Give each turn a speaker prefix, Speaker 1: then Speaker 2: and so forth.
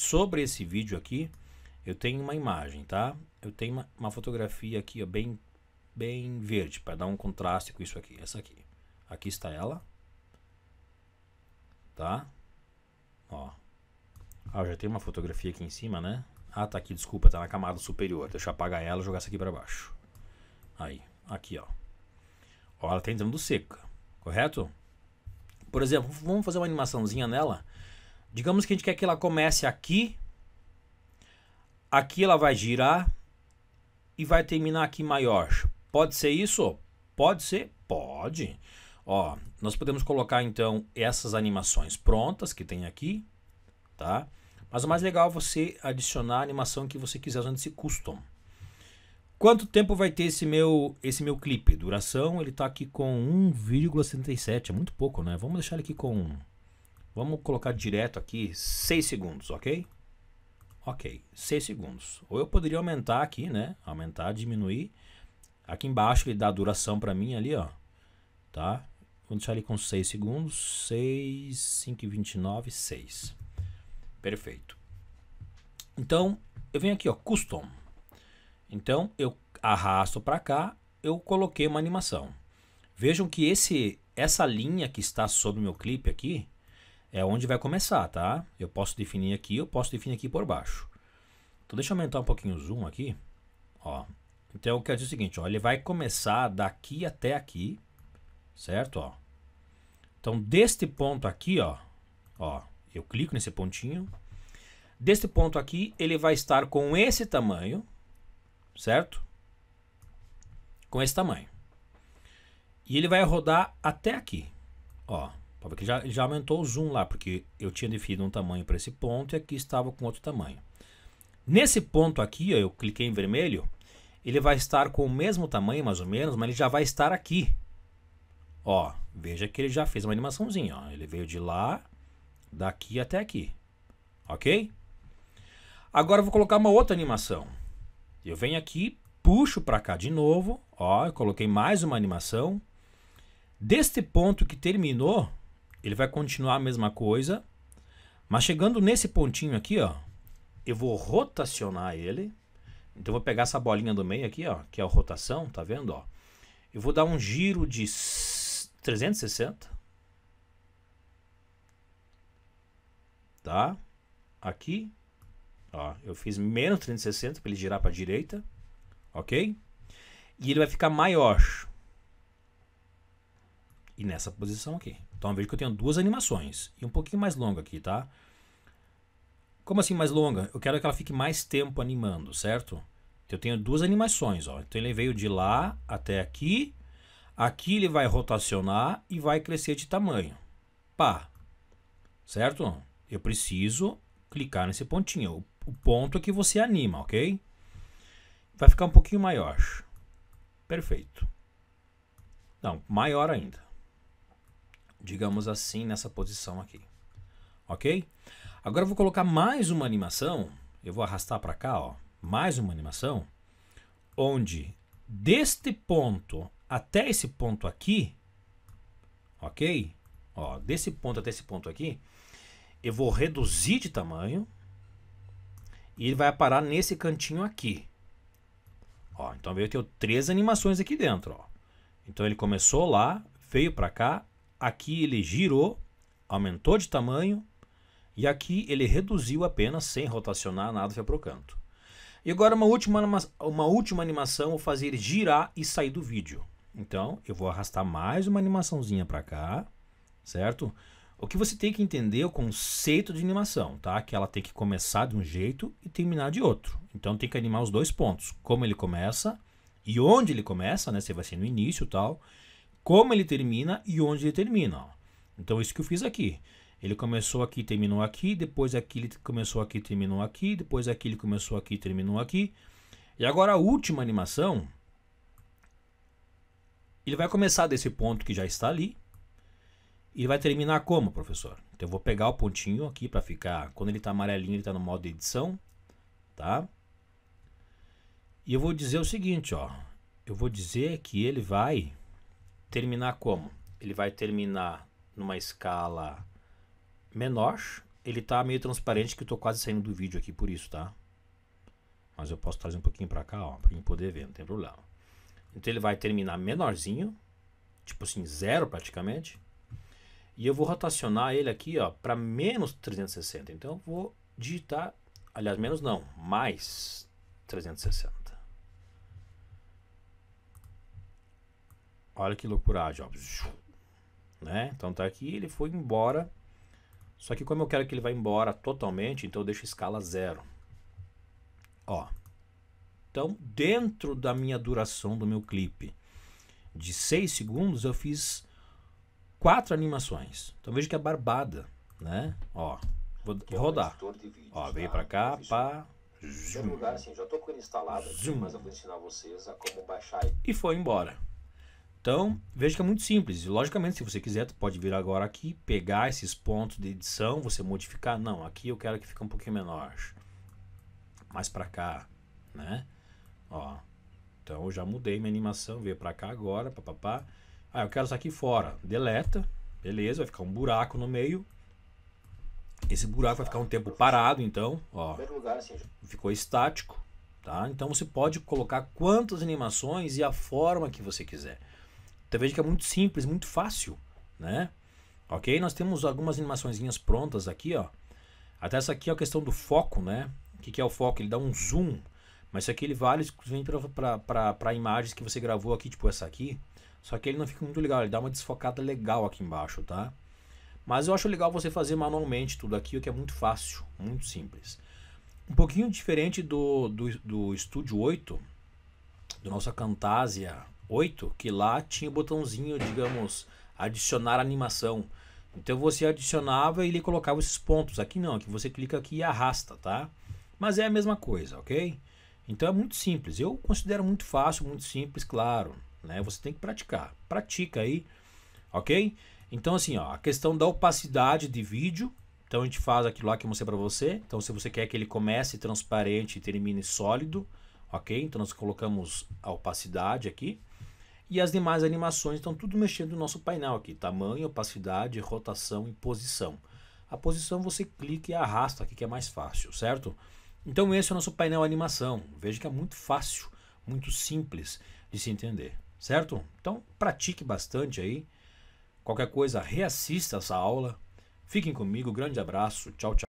Speaker 1: Sobre esse vídeo aqui, eu tenho uma imagem, tá? Eu tenho uma, uma fotografia aqui, ó, bem, bem verde, para dar um contraste com isso aqui. Essa aqui. Aqui está ela. Tá? Ó. Ah, já tem uma fotografia aqui em cima, né? Ah, tá aqui, desculpa, tá na camada superior. Deixa eu apagar ela e jogar essa aqui para baixo. Aí, aqui, ó. Ó, ela tá entrando seca, correto? Por exemplo, vamos fazer uma animaçãozinha nela Digamos que a gente quer que ela comece aqui. Aqui ela vai girar e vai terminar aqui maior. Pode ser isso? Pode ser? Pode. Ó, nós podemos colocar então essas animações prontas que tem aqui, tá? Mas o mais legal é você adicionar a animação que você quiser usando esse custom. Quanto tempo vai ter esse meu esse meu clipe? Duração, ele está aqui com 1,77, é muito pouco, né? Vamos deixar ele aqui com Vamos colocar direto aqui 6 segundos, ok? Ok, 6 segundos. Ou eu poderia aumentar aqui, né? Aumentar, diminuir. Aqui embaixo ele dá a duração para mim ali, ó. Tá? Vou deixar ele com 6 segundos. 6, 5, 29, 6. Perfeito. Então, eu venho aqui, ó, custom. Então, eu arrasto para cá, eu coloquei uma animação. Vejam que esse, essa linha que está sobre o meu clipe aqui, é onde vai começar, tá? Eu posso definir aqui, eu posso definir aqui por baixo. Então deixa eu aumentar um pouquinho o zoom aqui, ó. Então eu quero dizer o seguinte, ó, ele vai começar daqui até aqui, certo, ó. Então deste ponto aqui, ó, ó, eu clico nesse pontinho. Deste ponto aqui, ele vai estar com esse tamanho, certo? Com esse tamanho. E ele vai rodar até aqui, ó. Para ver que já, já aumentou o zoom lá, porque eu tinha definido um tamanho para esse ponto e aqui estava com outro tamanho. Nesse ponto aqui, ó, eu cliquei em vermelho, ele vai estar com o mesmo tamanho mais ou menos, mas ele já vai estar aqui. Ó, veja que ele já fez uma animaçãozinha, ó. Ele veio de lá, daqui até aqui. OK? Agora eu vou colocar uma outra animação. Eu venho aqui, puxo para cá de novo, ó, eu coloquei mais uma animação. Deste ponto que terminou, ele vai continuar a mesma coisa, mas chegando nesse pontinho aqui, ó, eu vou rotacionar ele. Então eu vou pegar essa bolinha do meio aqui, ó, que é a rotação, tá vendo, ó? Eu vou dar um giro de 360. Tá? Aqui, ó, eu fiz menos 360 para ele girar para a direita, OK? E ele vai ficar maior e nessa posição aqui. Então veja que eu tenho duas animações e um pouquinho mais longa aqui, tá? Como assim mais longa? Eu quero que ela fique mais tempo animando, certo? Então eu tenho duas animações, ó. Então ele veio de lá até aqui. Aqui ele vai rotacionar e vai crescer de tamanho. Pá. Certo? Eu preciso clicar nesse pontinho. O ponto é que você anima, ok? Vai ficar um pouquinho maior. Perfeito. Não, maior ainda digamos assim, nessa posição aqui. Ok? Agora eu vou colocar mais uma animação. Eu vou arrastar para cá, ó, mais uma animação. Onde deste ponto até esse ponto aqui, ok? Ó, desse ponto até esse ponto aqui, eu vou reduzir de tamanho. E ele vai parar nesse cantinho aqui. Ó, então veio ter três animações aqui dentro. Ó. Então ele começou lá, veio para cá Aqui ele girou, aumentou de tamanho e aqui ele reduziu apenas sem rotacionar nada foi para o canto. E agora uma última, uma última animação, vou fazer ele girar e sair do vídeo. Então eu vou arrastar mais uma animaçãozinha para cá, certo? O que você tem que entender é o conceito de animação, tá? Que ela tem que começar de um jeito e terminar de outro. Então tem que animar os dois pontos, como ele começa e onde ele começa, né? Se vai ser no início tal, como ele termina e onde ele termina. Então, isso que eu fiz aqui. Ele começou aqui, terminou aqui, depois aqui ele começou aqui, terminou aqui, depois aqui ele começou aqui, terminou aqui. E agora a última animação, ele vai começar desse ponto que já está ali e vai terminar como, professor? Então eu vou pegar o pontinho aqui para ficar, quando ele está amarelinho ele está no modo edição, tá? E eu vou dizer o seguinte, ó, eu vou dizer que ele vai terminar como? Ele vai terminar numa escala menor. Ele tá meio transparente que eu tô quase saindo do vídeo aqui por isso, tá? Mas eu posso trazer um pouquinho para cá, ó, para gente poder ver, não tem problema. Então ele vai terminar menorzinho, tipo assim, zero praticamente. E eu vou rotacionar ele aqui, ó, para menos 360. Então eu vou digitar, aliás, menos não, mais 360. Olha que loucura, ó. Né? Então tá é aqui, ele foi embora. Só que como eu quero que ele vá embora totalmente, então eu deixo a escala zero. Ó. Então, dentro da minha duração do meu clipe de 6 segundos, eu fiz quatro animações. Então veja que é barbada, né? Ó, vou, vou é rodar. Ó, veio tá? para cá, pá. Lugar, assim, já tô com ele instalado, zoom. mas eu vou ensinar vocês a como baixar. ele. E foi embora. Então, veja que é muito simples. Logicamente, se você quiser, você pode vir agora aqui, pegar esses pontos de edição, você modificar. Não, aqui eu quero que fique um pouquinho menor. Mais para cá, né? Ó. Então, eu já mudei minha animação, veio para cá agora, papapá. Ah, eu quero isso aqui fora. Deleta. Beleza, vai ficar um buraco no meio. Esse buraco vai ficar um tempo parado, então, ó. Assim, Ficou estático, tá? Então você pode colocar quantas animações e a forma que você quiser. Então veja que é muito simples, muito fácil, né? Ok? Nós temos algumas animaçõezinhas prontas aqui, ó. Até essa aqui é a questão do foco, né? O que, que é o foco? Ele dá um zoom, mas isso aqui ele vale exclusivamente para imagens que você gravou aqui, tipo essa aqui. Só que ele não fica muito legal, ele dá uma desfocada legal aqui embaixo, tá? Mas eu acho legal você fazer manualmente tudo aqui, o que é muito fácil, muito simples. Um pouquinho diferente do, do, do Studio 8, do nossa Camtasia 8, que lá tinha o botãozinho, digamos, adicionar animação. Então você adicionava e ele colocava esses pontos. Aqui não, que você clica aqui e arrasta, tá? Mas é a mesma coisa, ok? Então é muito simples. Eu considero muito fácil, muito simples, claro, né? Você tem que praticar. Pratica aí, ok? Então assim, ó, a questão da opacidade de vídeo. Então a gente faz aquilo lá que eu mostrei para você. Então se você quer que ele comece transparente e termine sólido, ok? Então nós colocamos a opacidade aqui e as demais animações estão tudo mexendo no nosso painel aqui, tamanho, opacidade, rotação e posição. A posição você clica e arrasta aqui que é mais fácil, certo? Então esse é o nosso painel animação. Veja que é muito fácil, muito simples de se entender, certo? Então pratique bastante aí. Qualquer coisa, reassista essa aula. Fiquem comigo, grande abraço, tchau, tchau.